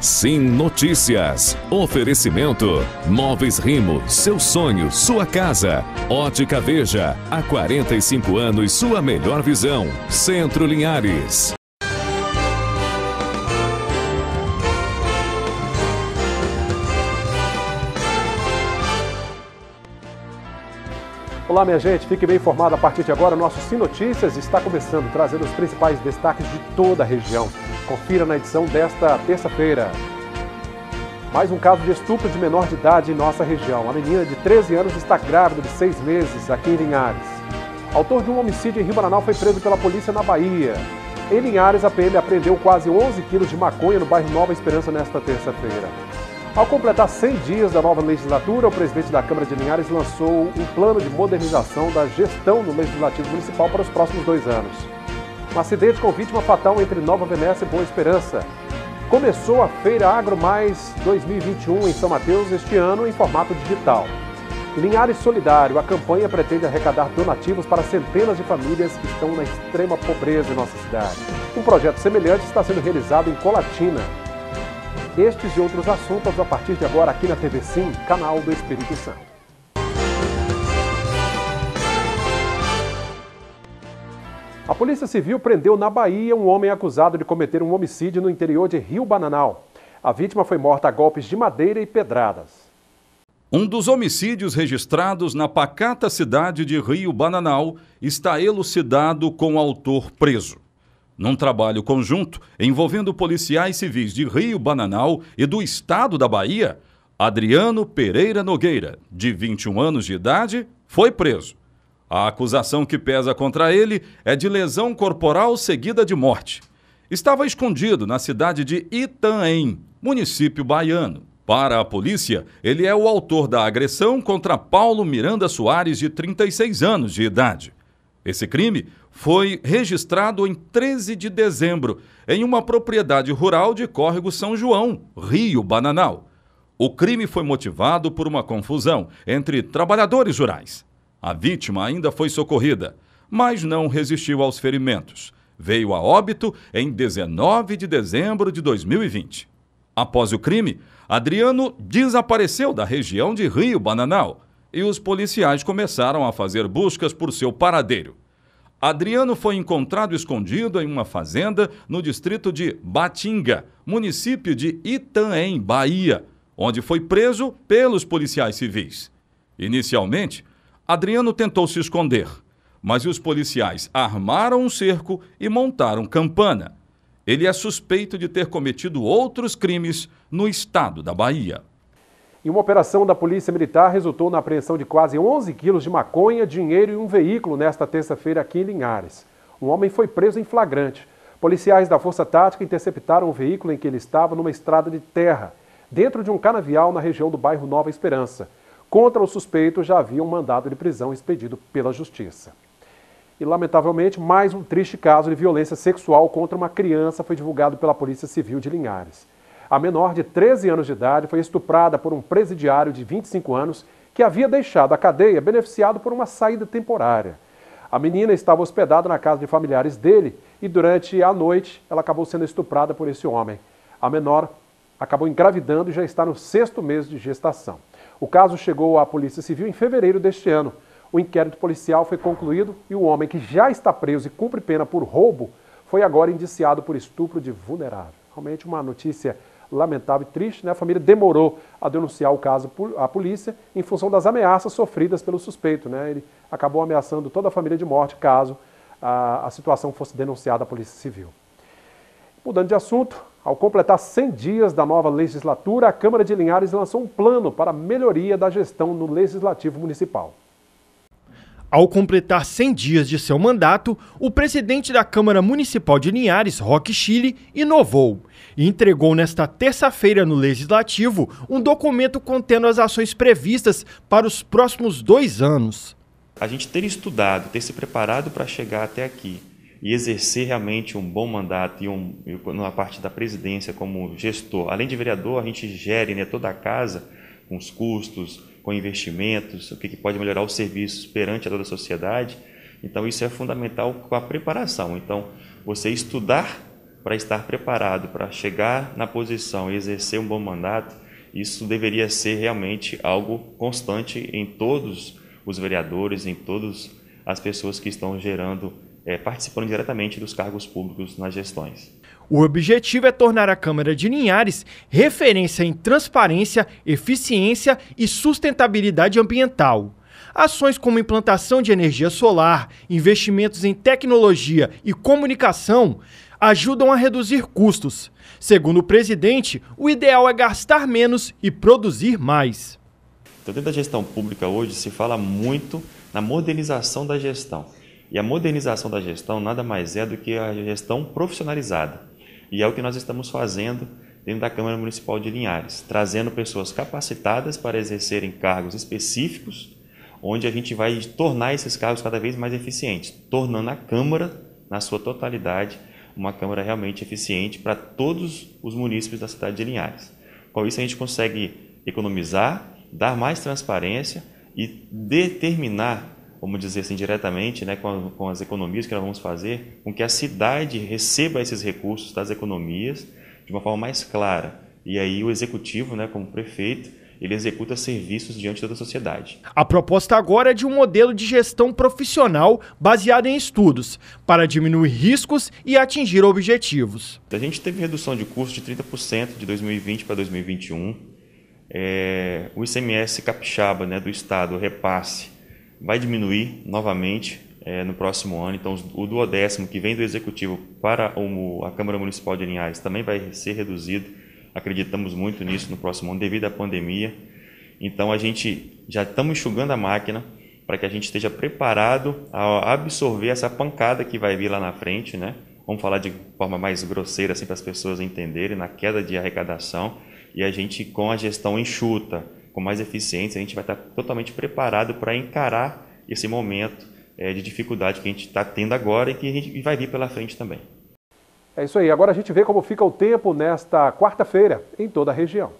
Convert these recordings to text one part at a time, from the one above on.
Sim Notícias. Oferecimento. Móveis Rimo, seu sonho, sua casa. Ótica Veja, há 45 anos sua melhor visão. Centro Linhares. Olá, minha gente, fique bem informado. A partir de agora, o nosso Sim Notícias está começando, trazendo os principais destaques de toda a região. Confira na edição desta terça-feira. Mais um caso de estupro de menor de idade em nossa região. A menina de 13 anos está grávida de seis meses aqui em Linhares. Autor de um homicídio em Rio Ribananal foi preso pela polícia na Bahia. Em Linhares, a PM apreendeu quase 11 quilos de maconha no bairro Nova Esperança nesta terça-feira. Ao completar 100 dias da nova legislatura, o presidente da Câmara de Linhares lançou um plano de modernização da gestão do Legislativo Municipal para os próximos dois anos. Um acidente com vítima fatal entre Nova Venécia e Boa Esperança. Começou a Feira Agro Mais 2021 em São Mateus este ano em formato digital. Linhares Solidário, a campanha pretende arrecadar donativos para centenas de famílias que estão na extrema pobreza em nossa cidade. Um projeto semelhante está sendo realizado em Colatina, estes e outros assuntos a partir de agora aqui na TV Sim, canal do Espírito Santo. A Polícia Civil prendeu na Bahia um homem acusado de cometer um homicídio no interior de Rio Bananal. A vítima foi morta a golpes de madeira e pedradas. Um dos homicídios registrados na pacata cidade de Rio Bananal está elucidado com o autor preso num trabalho conjunto envolvendo policiais civis de Rio Bananal e do estado da Bahia, Adriano Pereira Nogueira, de 21 anos de idade, foi preso. A acusação que pesa contra ele é de lesão corporal seguida de morte. Estava escondido na cidade de Itanhaém, município baiano. Para a polícia, ele é o autor da agressão contra Paulo Miranda Soares, de 36 anos de idade. Esse crime foi registrado em 13 de dezembro, em uma propriedade rural de Córrego São João, Rio Bananal. O crime foi motivado por uma confusão entre trabalhadores rurais. A vítima ainda foi socorrida, mas não resistiu aos ferimentos. Veio a óbito em 19 de dezembro de 2020. Após o crime, Adriano desapareceu da região de Rio Bananal e os policiais começaram a fazer buscas por seu paradeiro. Adriano foi encontrado escondido em uma fazenda no distrito de Batinga, município de Itanhaém, Bahia, onde foi preso pelos policiais civis. Inicialmente, Adriano tentou se esconder, mas os policiais armaram um cerco e montaram campana. Ele é suspeito de ter cometido outros crimes no estado da Bahia e uma operação da Polícia Militar resultou na apreensão de quase 11 quilos de maconha, dinheiro e um veículo nesta terça-feira aqui em Linhares. Um homem foi preso em flagrante. Policiais da Força Tática interceptaram o veículo em que ele estava numa estrada de terra, dentro de um canavial na região do bairro Nova Esperança. Contra o suspeito já havia um mandado de prisão expedido pela Justiça. E, lamentavelmente, mais um triste caso de violência sexual contra uma criança foi divulgado pela Polícia Civil de Linhares. A menor de 13 anos de idade foi estuprada por um presidiário de 25 anos que havia deixado a cadeia beneficiado por uma saída temporária. A menina estava hospedada na casa de familiares dele e durante a noite ela acabou sendo estuprada por esse homem. A menor acabou engravidando e já está no sexto mês de gestação. O caso chegou à Polícia Civil em fevereiro deste ano. O inquérito policial foi concluído e o homem, que já está preso e cumpre pena por roubo, foi agora indiciado por estupro de vulnerável. Realmente uma notícia lamentável e triste. Né? A família demorou a denunciar o caso à polícia em função das ameaças sofridas pelo suspeito. Né? Ele acabou ameaçando toda a família de morte caso a, a situação fosse denunciada à Polícia Civil. Mudando de assunto, ao completar 100 dias da nova legislatura, a Câmara de Linhares lançou um plano para melhoria da gestão no Legislativo Municipal. Ao completar 100 dias de seu mandato, o presidente da Câmara Municipal de Linhares, Roque Chile, inovou e entregou nesta terça-feira no Legislativo um documento contendo as ações previstas para os próximos dois anos. A gente ter estudado, ter se preparado para chegar até aqui e exercer realmente um bom mandato e um, na parte da presidência como gestor, além de vereador, a gente gere né, toda a casa com os custos, com investimentos, o que, que pode melhorar os serviços perante a toda a sociedade. Então, isso é fundamental com a preparação. Então, você estudar para estar preparado, para chegar na posição e exercer um bom mandato, isso deveria ser realmente algo constante em todos os vereadores, em todas as pessoas que estão gerando, é, participando diretamente dos cargos públicos nas gestões. O objetivo é tornar a Câmara de Linhares referência em transparência, eficiência e sustentabilidade ambiental. Ações como implantação de energia solar, investimentos em tecnologia e comunicação ajudam a reduzir custos. Segundo o presidente, o ideal é gastar menos e produzir mais. Então, dentro da gestão pública hoje se fala muito na modernização da gestão. E a modernização da gestão nada mais é do que a gestão profissionalizada. E é o que nós estamos fazendo dentro da Câmara Municipal de Linhares, trazendo pessoas capacitadas para exercerem cargos específicos, onde a gente vai tornar esses cargos cada vez mais eficientes, tornando a Câmara, na sua totalidade, uma Câmara realmente eficiente para todos os munícipes da cidade de Linhares. Com isso, a gente consegue economizar, dar mais transparência e determinar vamos dizer assim diretamente, né, com, a, com as economias que nós vamos fazer, com que a cidade receba esses recursos das economias de uma forma mais clara. E aí o executivo, né, como prefeito, ele executa serviços diante da sociedade. A proposta agora é de um modelo de gestão profissional baseado em estudos, para diminuir riscos e atingir objetivos. A gente teve redução de custo de 30% de 2020 para 2021. É, o ICMS capixaba né, do Estado, repasse vai diminuir novamente é, no próximo ano. Então, o duodécimo que vem do Executivo para o, a Câmara Municipal de Linhares também vai ser reduzido. Acreditamos muito nisso no próximo ano, devido à pandemia. Então, a gente já estamos enxugando a máquina para que a gente esteja preparado a absorver essa pancada que vai vir lá na frente, né? Vamos falar de forma mais grosseira, assim, para as pessoas entenderem, na queda de arrecadação. E a gente, com a gestão enxuta, com mais eficiência, a gente vai estar totalmente preparado para encarar esse momento é, de dificuldade que a gente está tendo agora e que a gente vai vir pela frente também. É isso aí. Agora a gente vê como fica o tempo nesta quarta-feira em toda a região.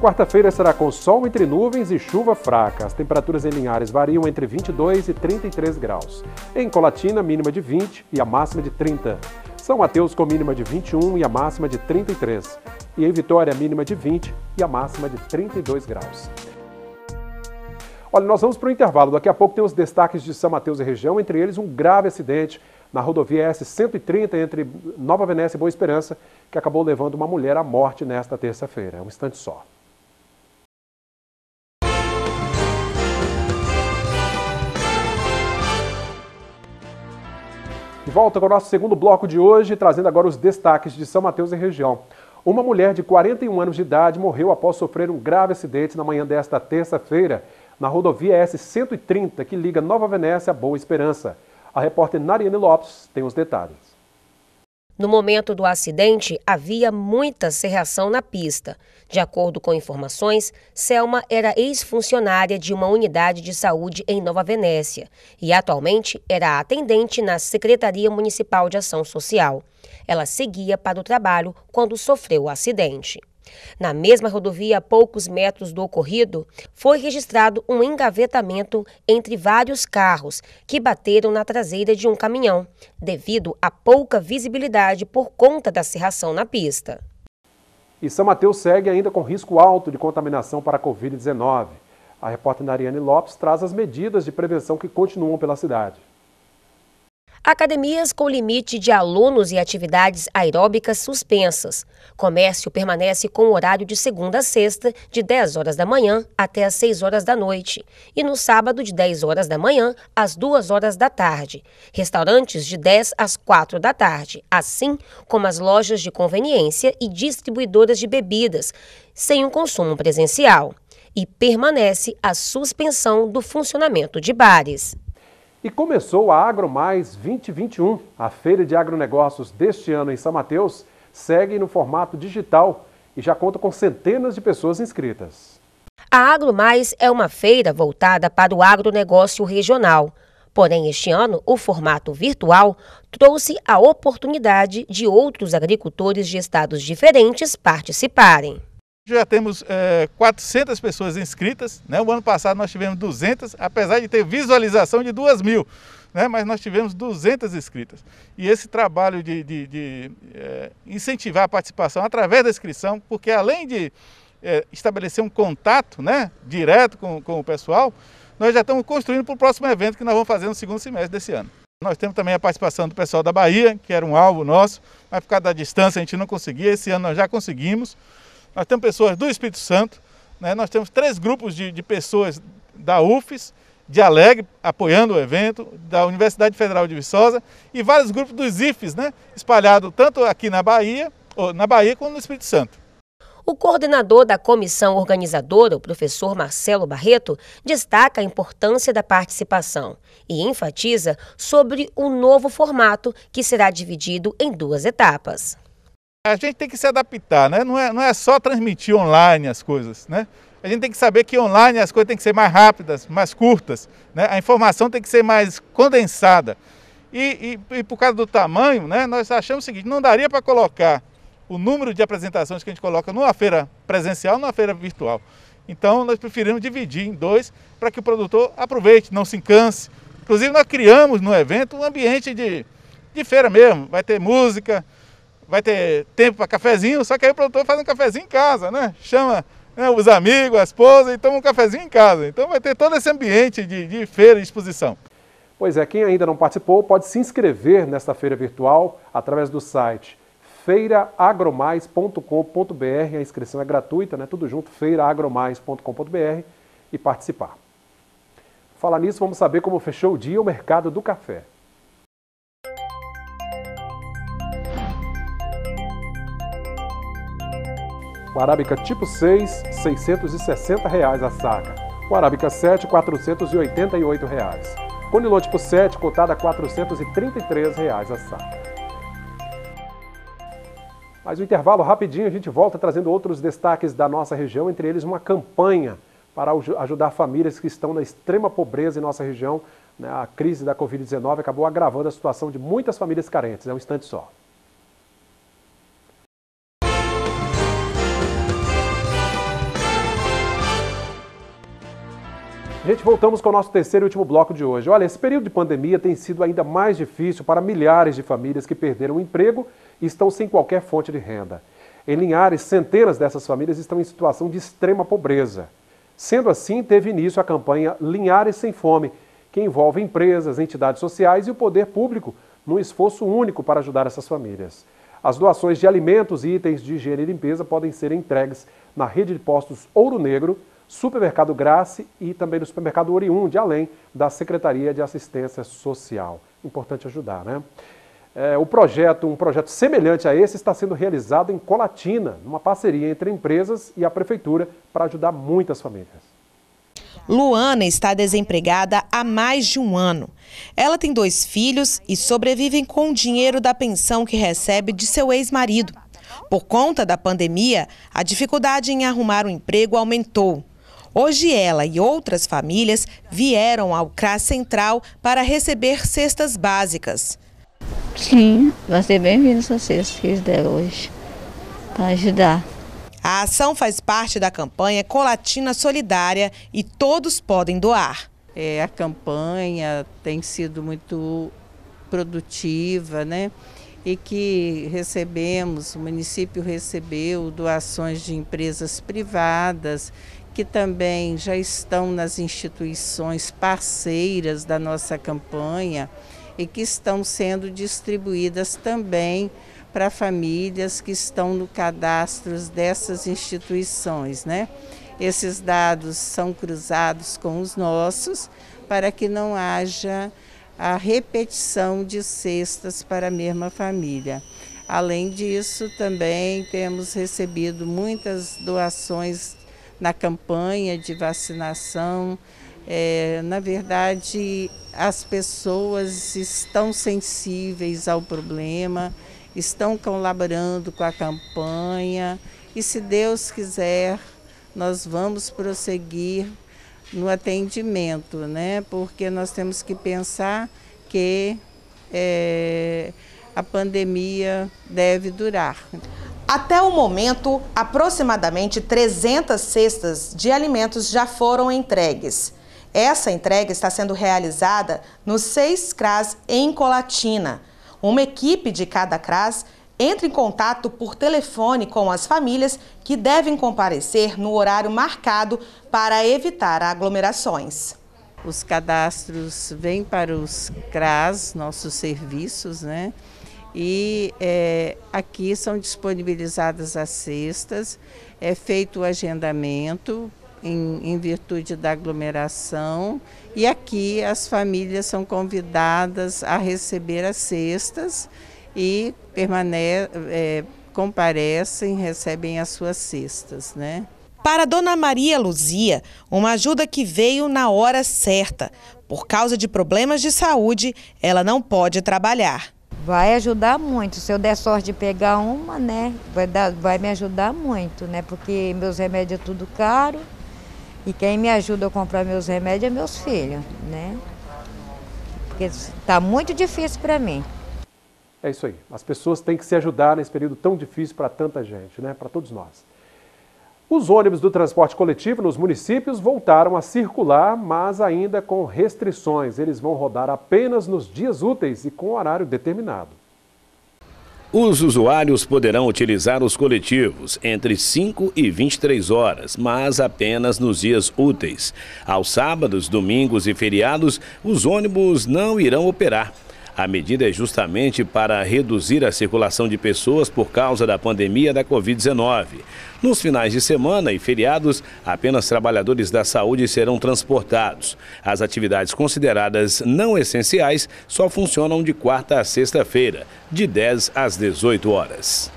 quarta-feira será com sol entre nuvens e chuva fraca. As temperaturas em Linhares variam entre 22 e 33 graus. Em Colatina, mínima de 20 e a máxima de 30. São Mateus com mínima de 21 e a máxima de 33. E em Vitória, mínima de 20 e a máxima de 32 graus. Olha, nós vamos para o intervalo. Daqui a pouco tem os destaques de São Mateus e região, entre eles um grave acidente na rodovia S-130 entre Nova Venécia e Boa Esperança, que acabou levando uma mulher à morte nesta terça-feira. É um instante só. De volta com o nosso segundo bloco de hoje, trazendo agora os destaques de São Mateus e região. Uma mulher de 41 anos de idade morreu após sofrer um grave acidente na manhã desta terça-feira na rodovia S-130, que liga Nova Venécia a Boa Esperança. A repórter Nariane Lopes tem os detalhes. No momento do acidente, havia muita serração na pista. De acordo com informações, Selma era ex-funcionária de uma unidade de saúde em Nova Venécia e atualmente era atendente na Secretaria Municipal de Ação Social. Ela seguia para o trabalho quando sofreu o acidente. Na mesma rodovia, a poucos metros do ocorrido, foi registrado um engavetamento entre vários carros que bateram na traseira de um caminhão, devido à pouca visibilidade por conta da serração na pista. E São Mateus segue ainda com risco alto de contaminação para a Covid-19. A repórter Nariane Lopes traz as medidas de prevenção que continuam pela cidade. Academias com limite de alunos e atividades aeróbicas suspensas. Comércio permanece com horário de segunda a sexta, de 10 horas da manhã até às 6 horas da noite, e no sábado, de 10 horas da manhã às 2 horas da tarde. Restaurantes, de 10 às 4 da tarde, assim como as lojas de conveniência e distribuidoras de bebidas, sem um consumo presencial. E permanece a suspensão do funcionamento de bares. E começou a Agro Mais 2021. A feira de agronegócios deste ano em São Mateus segue no formato digital e já conta com centenas de pessoas inscritas. A Agro Mais é uma feira voltada para o agronegócio regional. Porém, este ano, o formato virtual trouxe a oportunidade de outros agricultores de estados diferentes participarem. Já temos é, eh, 400 pessoas inscritas, né? o ano passado nós tivemos 200, apesar de ter visualização de 2 mil, né? mas nós tivemos 200 inscritas. E esse trabalho de, de, de é, incentivar a participação através da inscrição, porque além de é, estabelecer um contato né, direto com, com o pessoal, nós já estamos construindo para o próximo evento que nós vamos fazer no segundo semestre desse ano. Nós temos também a participação do pessoal da Bahia, que era um alvo nosso, mas por causa da distância a gente não conseguia, esse ano nós já conseguimos. Nós temos pessoas do Espírito Santo, né? nós temos três grupos de, de pessoas da UFES, de Alegre, apoiando o evento, da Universidade Federal de Viçosa e vários grupos dos IFES, né? espalhados tanto aqui na Bahia, na Bahia como no Espírito Santo. O coordenador da comissão organizadora, o professor Marcelo Barreto, destaca a importância da participação e enfatiza sobre o um novo formato que será dividido em duas etapas. A gente tem que se adaptar, né? Não é, não é só transmitir online as coisas, né? A gente tem que saber que online as coisas têm que ser mais rápidas, mais curtas, né? A informação tem que ser mais condensada. E, e, e por causa do tamanho, né? Nós achamos o seguinte, não daria para colocar o número de apresentações que a gente coloca numa feira presencial, numa feira virtual. Então nós preferimos dividir em dois para que o produtor aproveite, não se canse. Inclusive nós criamos no evento um ambiente de, de feira mesmo, vai ter música, vai ter tempo para cafezinho, só que aí o produtor faz um cafezinho em casa, né? Chama né, os amigos, a esposa e toma um cafezinho em casa. Então vai ter todo esse ambiente de, de feira e exposição. Pois é, quem ainda não participou pode se inscrever nesta feira virtual através do site feiraagromais.com.br. A inscrição é gratuita, né? Tudo junto, feiraagromais.com.br e participar. Falar nisso, vamos saber como fechou o dia o mercado do café. O Arábica tipo 6, R$ 660 reais a saca. O Arábica 7, R$ 488. Reais. Conilon tipo 7, cotado a R$ 433 reais a saca. Mas o um intervalo rapidinho, a gente volta trazendo outros destaques da nossa região, entre eles uma campanha para ajudar famílias que estão na extrema pobreza em nossa região. Né? A crise da Covid-19 acabou agravando a situação de muitas famílias carentes. É um instante só. Gente, voltamos com o nosso terceiro e último bloco de hoje. Olha, esse período de pandemia tem sido ainda mais difícil para milhares de famílias que perderam o emprego e estão sem qualquer fonte de renda. Em Linhares, centenas dessas famílias estão em situação de extrema pobreza. Sendo assim, teve início a campanha Linhares Sem Fome, que envolve empresas, entidades sociais e o poder público num esforço único para ajudar essas famílias. As doações de alimentos e itens de higiene e limpeza podem ser entregues na rede de postos Ouro Negro Supermercado Grace e também do Supermercado Oriund, além da Secretaria de Assistência Social. Importante ajudar, né? É, o projeto, um projeto semelhante a esse, está sendo realizado em Colatina, numa parceria entre empresas e a prefeitura para ajudar muitas famílias. Luana está desempregada há mais de um ano. Ela tem dois filhos e sobrevivem com o dinheiro da pensão que recebe de seu ex-marido. Por conta da pandemia, a dificuldade em arrumar um emprego aumentou. Hoje ela e outras famílias vieram ao CRAS Central para receber cestas básicas. Sim, vai ser bem-vindo essa cesta que eles deram hoje, para ajudar. A ação faz parte da campanha Colatina Solidária e todos podem doar. É, a campanha tem sido muito produtiva, né? E que recebemos, o município recebeu doações de empresas privadas que também já estão nas instituições parceiras da nossa campanha e que estão sendo distribuídas também para famílias que estão no cadastro dessas instituições, né? Esses dados são cruzados com os nossos para que não haja a repetição de cestas para a mesma família. Além disso, também temos recebido muitas doações na campanha de vacinação. É, na verdade, as pessoas estão sensíveis ao problema, estão colaborando com a campanha e, se Deus quiser, nós vamos prosseguir no atendimento, né? Porque nós temos que pensar que é, a pandemia deve durar. Até o momento, aproximadamente 300 cestas de alimentos já foram entregues. Essa entrega está sendo realizada nos seis CRAS em Colatina. Uma equipe de cada CRAS entra em contato por telefone com as famílias que devem comparecer no horário marcado para evitar aglomerações. Os cadastros vêm para os CRAS, nossos serviços, né? e é, aqui são disponibilizadas as cestas, é feito o agendamento em, em, virtude da aglomeração e aqui as famílias são convidadas a receber as cestas e é, comparecem, recebem as suas cestas, né? Para Dona Maria Luzia, uma ajuda que veio na hora certa. Por causa de problemas de saúde, ela não pode trabalhar vai ajudar muito. Se eu der sorte de pegar uma, né, vai, dar, vai me ajudar muito, né, porque meus remédios é tudo caro e quem me ajuda a comprar meus remédios é meus filhos, né, porque está muito difícil para mim. É isso aí. As pessoas têm que se ajudar nesse período tão difícil para tanta gente, né, para todos nós. Os ônibus do transporte coletivo nos municípios voltaram a circular, mas ainda com restrições. Eles vão rodar apenas nos dias úteis e com horário determinado. Os usuários poderão utilizar os coletivos entre 5 e 23 horas, mas apenas nos dias úteis. Aos sábados, domingos e feriados, os ônibus não irão operar. A medida é justamente para reduzir a circulação de pessoas por causa da pandemia da Covid-19. Nos finais de semana e feriados, apenas trabalhadores da saúde serão transportados. As atividades consideradas não essenciais só funcionam de quarta a sexta-feira, de 10 às 18 horas.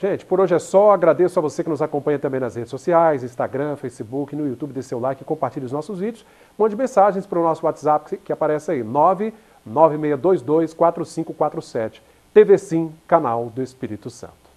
Gente, por hoje é só. Agradeço a você que nos acompanha também nas redes sociais, Instagram, Facebook, no YouTube. Dê seu like, compartilhe os nossos vídeos. Mande mensagens para o nosso WhatsApp que aparece aí, 9 9622 4547. TV Sim, canal do Espírito Santo.